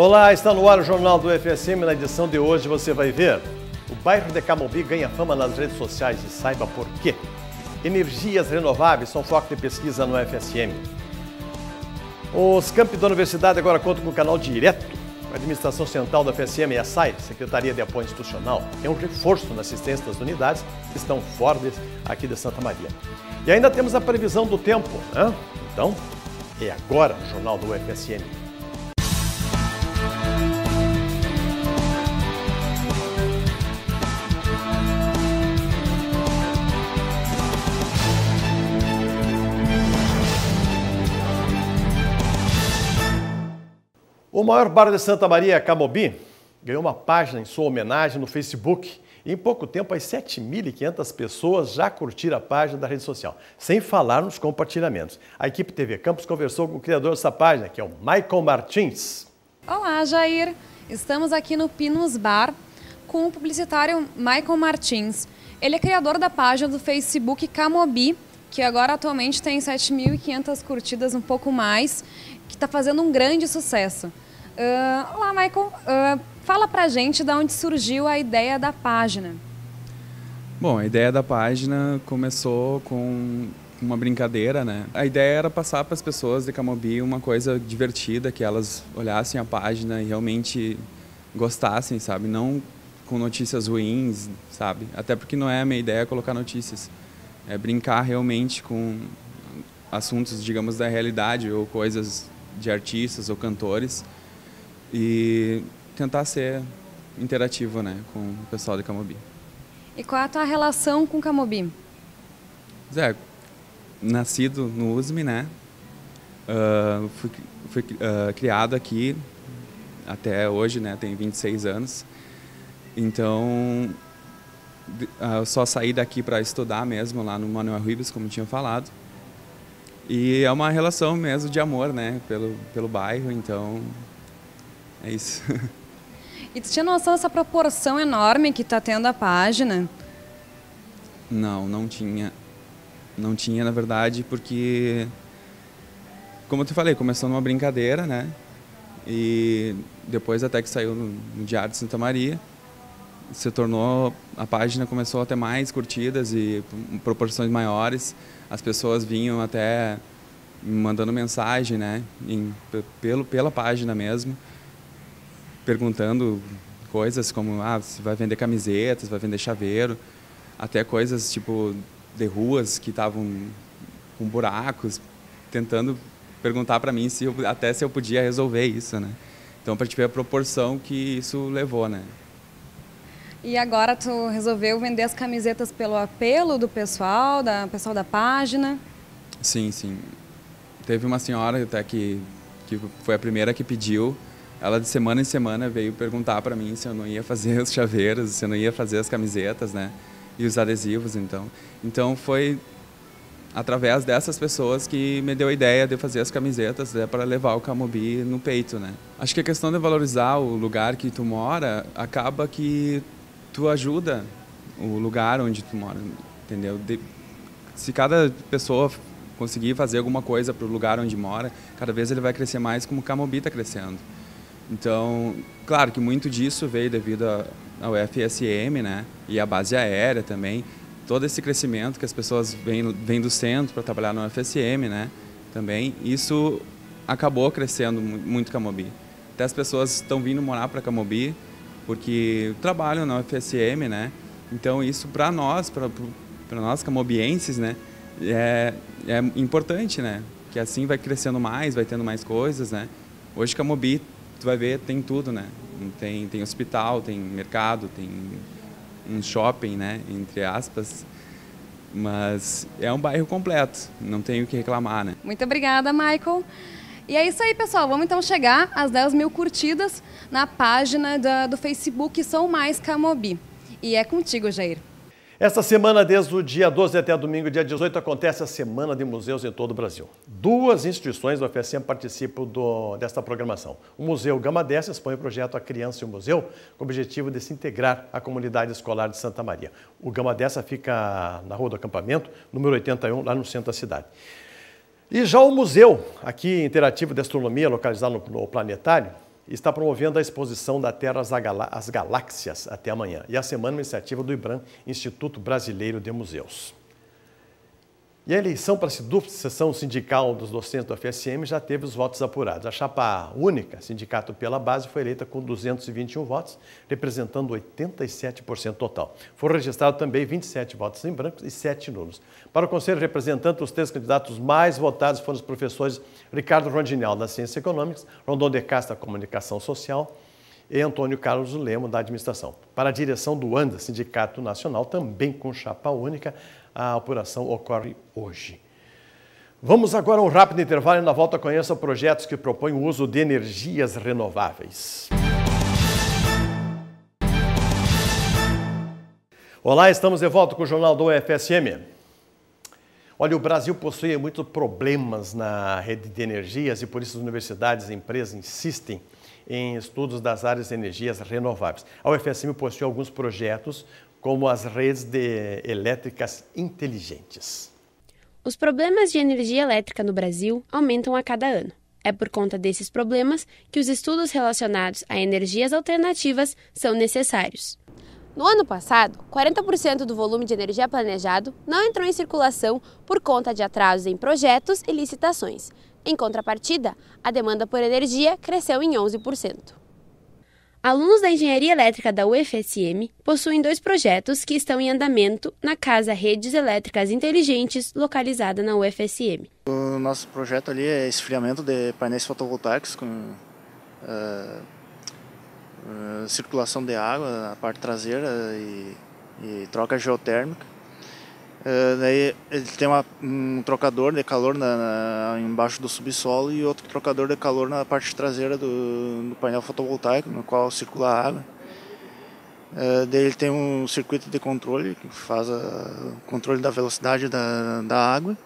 Olá, está no ar o Jornal do FSM. Na edição de hoje você vai ver. O bairro de Camobi ganha fama nas redes sociais e saiba por quê. Energias renováveis são foco de pesquisa no FSM. Os campi da universidade agora contam com o canal direto. A administração central da FSM e é a SAI, Secretaria de Apoio Institucional, é um reforço na assistência das unidades que estão fora aqui de Santa Maria. E ainda temos a previsão do tempo, né? Então, é agora o Jornal do UFSM. O maior bar de Santa Maria, Camobi, ganhou uma página em sua homenagem no Facebook. E em pouco tempo, as 7.500 pessoas já curtiram a página da rede social, sem falar nos compartilhamentos. A equipe TV Campos conversou com o criador dessa página, que é o Michael Martins. Olá, Jair. Estamos aqui no Pinos Bar com o publicitário Michael Martins. Ele é criador da página do Facebook Camobi, que agora atualmente tem 7.500 curtidas, um pouco mais, que está fazendo um grande sucesso. Ah, olá, Michael. Uh, fala pra gente de onde surgiu a ideia da página. Bom, a ideia da página começou com uma brincadeira, né? A ideia era passar para as pessoas de Camobi uma coisa divertida, que elas olhassem a página e realmente gostassem, sabe? Não com notícias ruins, sabe? Até porque não é a minha ideia colocar notícias. É brincar realmente com assuntos, digamos, da realidade ou coisas de artistas ou cantores e tentar ser interativo né, com o pessoal de Camobi. E qual é a tua relação com Camobi? Zé, nascido no USM, né? Uh, fui, fui uh, criado aqui até hoje, né? Tem 26 anos. Então, ah, eu só saí daqui para estudar mesmo lá no Manuel Ribes, como tinha falado. E é uma relação mesmo de amor, né? Pelo, pelo bairro, então é isso. E tu tinha noção dessa proporção enorme que está tendo a página? Não, não tinha. Não tinha, na verdade, porque, como eu te falei, começou numa brincadeira, né? E depois até que saiu no, Diário de Santa Maria, se tornou, a página começou a ter mais curtidas e proporções maiores. As pessoas vinham até mandando mensagem, né? Em, pelo, pela página mesmo perguntando coisas como ah, se vai vender camisetas, vai vender chaveiro, até coisas tipo de ruas que estavam com buracos, tentando perguntar para mim se eu, até se eu podia resolver isso, né? Então para te tipo, ver é a proporção que isso levou, né? E agora tu resolveu vender as camisetas pelo apelo do pessoal, da pessoal da página? Sim, sim. Teve uma senhora até que que foi a primeira que pediu ela de semana em semana veio perguntar para mim se eu não ia fazer os chaveiros, se eu não ia fazer as camisetas, né? E os adesivos, então. Então foi através dessas pessoas que me deu a ideia de fazer as camisetas né, para levar o Camobi no peito, né? Acho que a questão de valorizar o lugar que tu mora acaba que tu ajuda o lugar onde tu mora, entendeu? De, se cada pessoa conseguir fazer alguma coisa para o lugar onde mora, cada vez ele vai crescer mais como o Camobi está crescendo. Então, claro que muito disso veio devido ao FSM, né? E à base aérea também. Todo esse crescimento que as pessoas vêm, vêm do centro para trabalhar no FSM, né? Também, isso acabou crescendo muito Camobi. Até as pessoas estão vindo morar para Camobi porque trabalham na UFSM, né? Então isso para nós, para nós camobienses, né? É, é importante, né? Que assim vai crescendo mais, vai tendo mais coisas, né? Hoje Camobi tu vai ver, tem tudo, né? Tem, tem hospital, tem mercado, tem um shopping, né? Entre aspas. Mas é um bairro completo, não tenho o que reclamar, né? Muito obrigada, Michael. E é isso aí, pessoal. Vamos então chegar às 10 mil curtidas na página da, do Facebook São Mais Camobi. E é contigo, Jair. Esta semana, desde o dia 12 até domingo, dia 18, acontece a Semana de Museus em todo o Brasil. Duas instituições da UFSM participam do, desta programação. O Museu Gama 10 expõe o projeto A Criança e o Museu, com o objetivo de se integrar à comunidade escolar de Santa Maria. O Gama 10 fica na Rua do Acampamento, número 81, lá no centro da cidade. E já o museu, aqui interativo de astronomia, localizado no, no planetário, está promovendo a exposição da Terra às Galáxias até amanhã e a semana uma iniciativa do IBRAM, Instituto Brasileiro de Museus. E a eleição para a dupla sessão sindical dos docentes do FSM já teve os votos apurados. A chapa única, Sindicato pela Base, foi eleita com 221 votos, representando 87% total. Foram registrados também 27 votos em brancos e 7 nulos. Para o Conselho Representante, os três candidatos mais votados foram os professores Ricardo Rondinal, da Ciências Econômicas, Rondon de Castro, da Comunicação Social, e Antônio Carlos Lemo, da Administração. Para a direção do ANDA, Sindicato Nacional, também com chapa única, a apuração ocorre hoje. Vamos agora a um rápido intervalo e na volta conheça projetos que propõem o uso de energias renováveis. Olá, estamos de volta com o Jornal do UFSM. Olha, o Brasil possui muitos problemas na rede de energias e por isso as universidades e empresas insistem em estudos das áreas de energias renováveis. A UFSM possui alguns projetos, como as redes elétricas inteligentes. Os problemas de energia elétrica no Brasil aumentam a cada ano. É por conta desses problemas que os estudos relacionados a energias alternativas são necessários. No ano passado, 40% do volume de energia planejado não entrou em circulação por conta de atrasos em projetos e licitações. Em contrapartida, a demanda por energia cresceu em 11%. Alunos da Engenharia Elétrica da UFSM possuem dois projetos que estão em andamento na Casa Redes Elétricas Inteligentes, localizada na UFSM. O nosso projeto ali é esfriamento de painéis fotovoltaicos com uh, uh, circulação de água na parte traseira e, e troca geotérmica eh, daí ele tem uma, um trocador de calor na, na, embaixo do subsolo e outro trocador de calor na parte traseira do, do painel fotovoltaico, no qual circula a água. Uh, daí ele tem um circuito de controle que faz o controle da velocidade da, da água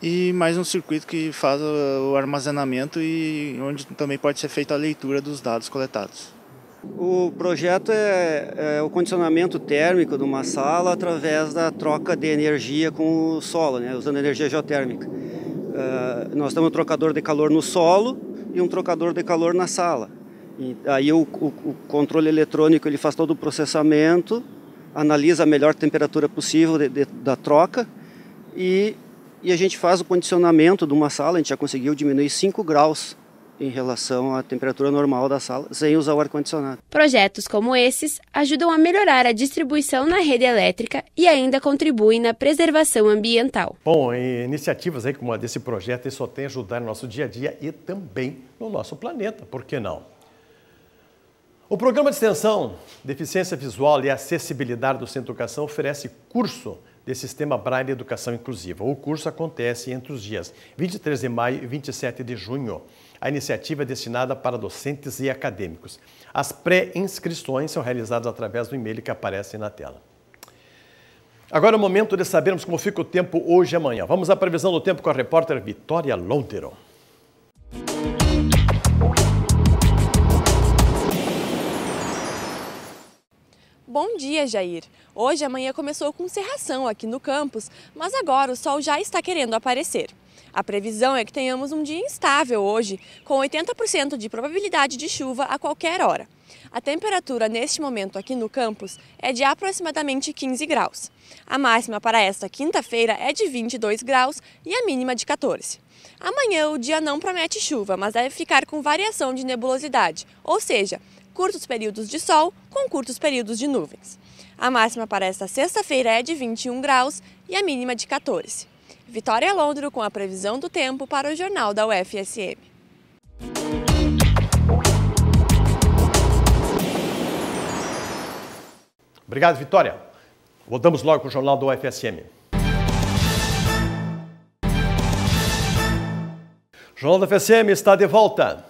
e mais um circuito que faz o armazenamento e onde também pode ser feita a leitura dos dados coletados. O projeto é, é, o condicionamento térmico de uma sala através da troca de energia com o solo, né, usando energia geotérmica. Uh, nós temos um trocador de calor no solo e um trocador de calor na sala. E aí o, o, o controle eletrônico ele faz todo o processamento, analisa a melhor temperatura possível de, de, da troca e, e a gente faz o condicionamento de uma sala, a gente já conseguiu diminuir 5 graus em relação à temperatura normal da sala, sem usar o ar-condicionado. Projetos como esses ajudam a melhorar a distribuição na rede elétrica e ainda contribuem na preservação ambiental. Bom, iniciativas aí como a desse projeto só tem ajudar no nosso dia a dia e também no nosso planeta, por que não? O programa de extensão Deficiência Visual e Acessibilidade do Centro de Educação oferece curso de Sistema Braille Educação Inclusiva. O curso acontece entre os dias 23 de maio e 27 de junho. A iniciativa é destinada para docentes e acadêmicos. As pré-inscrições são realizadas através do e-mail que aparece na tela. Agora é o momento de sabermos como fica o tempo hoje e amanhã. Vamos à previsão do tempo com a repórter Vitória Lonteron. Bom dia, Jair. Hoje a manhã começou com cerração aqui no campus, mas agora o sol já está querendo aparecer. A previsão é que tenhamos um dia instável hoje, com 80% de probabilidade de chuva a qualquer hora. A temperatura neste momento aqui no campus é de aproximadamente 15 graus. A máxima para esta quinta-feira é de 22 graus e a mínima de 14. Amanhã o dia não promete chuva, mas deve ficar com variação de nebulosidade, ou seja, curtos períodos de sol com curtos períodos de nuvens. A máxima para esta sexta-feira é de 21 graus e a mínima de 14. Vitória Londro com a previsão do tempo para o Jornal da UFSM. Obrigado, Vitória. Voltamos logo com o Jornal da UFSM. Jornal da UFSM está de volta.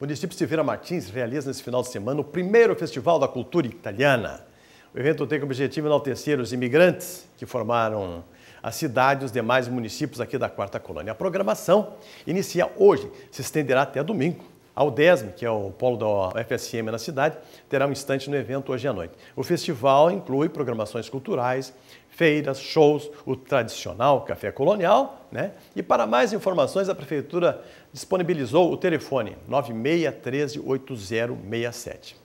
O município Silveira Martins realiza nesse final de semana o primeiro Festival da Cultura Italiana. O evento tem como objetivo enaltecer os imigrantes que formaram a cidade e os demais municípios aqui da Quarta Colônia. A programação inicia hoje, se estenderá até domingo. A UDESM, que é o polo da UFSM na cidade, terá um instante no evento hoje à noite. O festival inclui programações culturais, feiras, shows, o tradicional café colonial, né? E para mais informações, a prefeitura disponibilizou o telefone 96138067.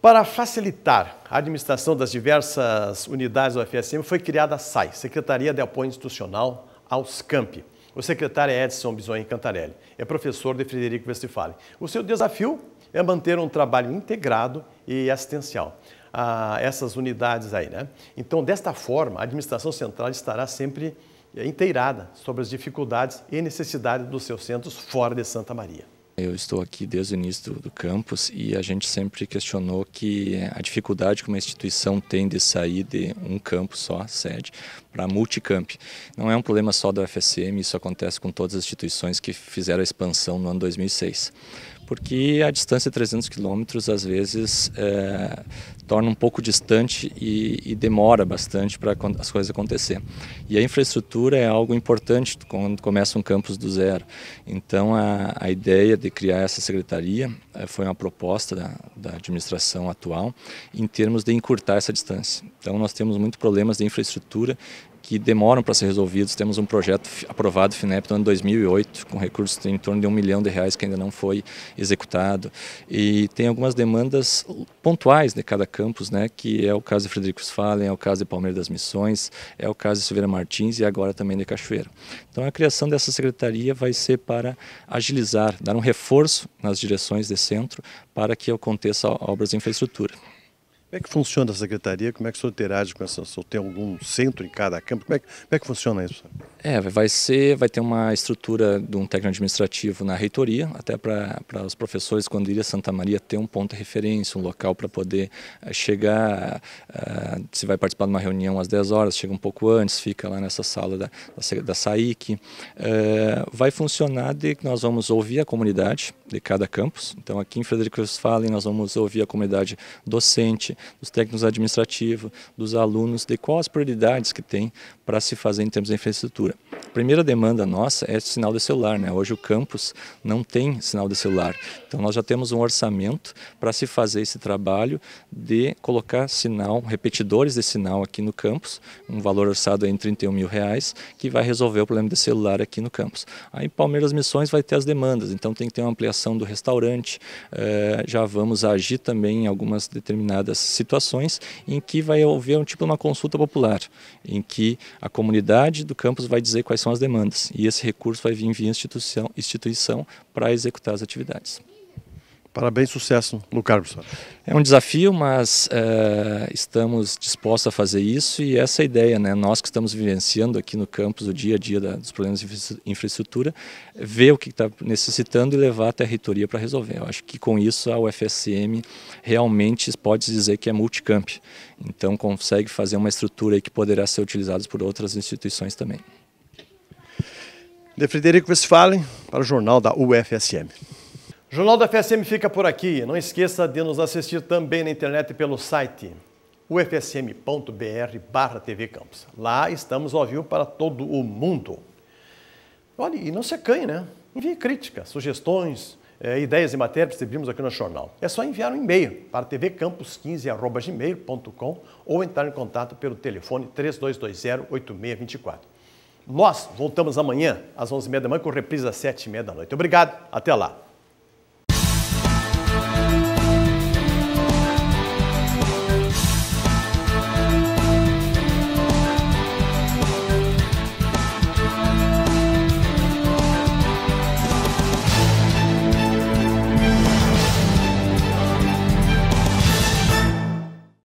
Para facilitar a administração das diversas unidades do FSM, foi criada a SAI, Secretaria de Apoio Institucional aos CAMP. O secretário é Edson Bisonha Cantarelli, é professor de Frederico Westphalen. O seu desafio é manter um trabalho integrado e assistencial a essas unidades aí, né? Então, desta forma, a administração central estará sempre é, inteirada sobre as dificuldades e necessidades dos seus centros fora de Santa Maria. Eu estou aqui desde o início do, do, campus e a gente sempre questionou que a dificuldade que uma instituição tem de sair de um campus só, sede, para multicamp. Não é um problema só da UFSM, isso acontece com todas as instituições que fizeram a expansão no ano 2006 porque a distância de 300 quilômetros às vezes é, torna um pouco distante e, e demora bastante para as coisas acontecer. E a infraestrutura é algo importante quando começa um campus do zero. Então a, a ideia de criar essa secretaria é, foi uma proposta da, da, administração atual em termos de encurtar essa distância. Então nós temos muitos problemas de infraestrutura que demoram para ser resolvidos. Temos um projeto aprovado FINEP no ano 2008, com recursos em torno de um milhão de reais que ainda não foi executado. E tem algumas demandas pontuais de cada campus, né, que é o caso de Frederico Fallen, é o caso de Palmeiras das Missões, é o caso de Silveira Martins e agora também de Cachoeira. Então a criação dessa secretaria vai ser para agilizar, dar um reforço nas direções de centro para que aconteça obras de infraestrutura. Como é que funciona a secretaria? Como é que o senhor interage com essa? O senhor tem algum centro em cada campo? Como é que, como é que funciona isso? É, vai ser, vai ter uma estrutura de um técnico administrativo na reitoria, até para os professores, quando ir a Santa Maria, ter um ponto de referência, um local para poder eh, chegar, uh, se vai participar de uma reunião às 10 horas, chega um pouco antes, fica lá nessa sala da, da, da SAIC. Uh, vai funcionar de que nós vamos ouvir a comunidade de cada campus, então aqui em Frederico Westphalen nós vamos ouvir a comunidade docente, dos técnicos administrativos, dos alunos, de quais as prioridades que tem para se fazer em termos de infraestrutura. A primeira demanda nossa é sinal de celular, né? Hoje o campus não tem sinal de celular. Então nós já temos um orçamento para se fazer esse trabalho de colocar sinal, repetidores de sinal aqui no campus, um valor orçado em 31 mil reais, que vai resolver o problema de celular aqui no campus. Aí Palmeiras Missões vai ter as demandas, então tem que ter uma ampliação do restaurante, eh, já vamos agir também em algumas determinadas situações em que vai haver um tipo de uma consulta popular, em que a comunidade do campus vai dizer quais são as demandas e esse recurso vai vir via instituição, instituição para executar as atividades. Parabéns, sucesso no cargo, senhor. É um desafio, mas eh, estamos dispostos a fazer isso e essa é a ideia, né? Nós que estamos vivenciando aqui no campus o dia a dia da, dos problemas de infraestrutura, ver o que está necessitando e levar a territoria para resolver. Eu acho que com isso a UFSM realmente pode dizer que é multicamp. Então consegue fazer uma estrutura que poderá ser utilizada por outras instituições também. De Frederico Westphalen para o Jornal da UFSM. Jornal da FSM fica por aqui. Não esqueça de nos assistir também na internet pelo site ufsm.br barra TV Campos. Lá estamos ao vivo para todo o mundo. Olha, e não se acanhe, né? Envie críticas, sugestões, eh, ideias e matérias que recebemos aqui no jornal. É só enviar um e-mail para tvcampos15.gmail.com ou entrar em contato pelo telefone 3220-8624. Nós voltamos amanhã às 11h30 da manhã com reprise às 7h30 da noite. Obrigado, até lá.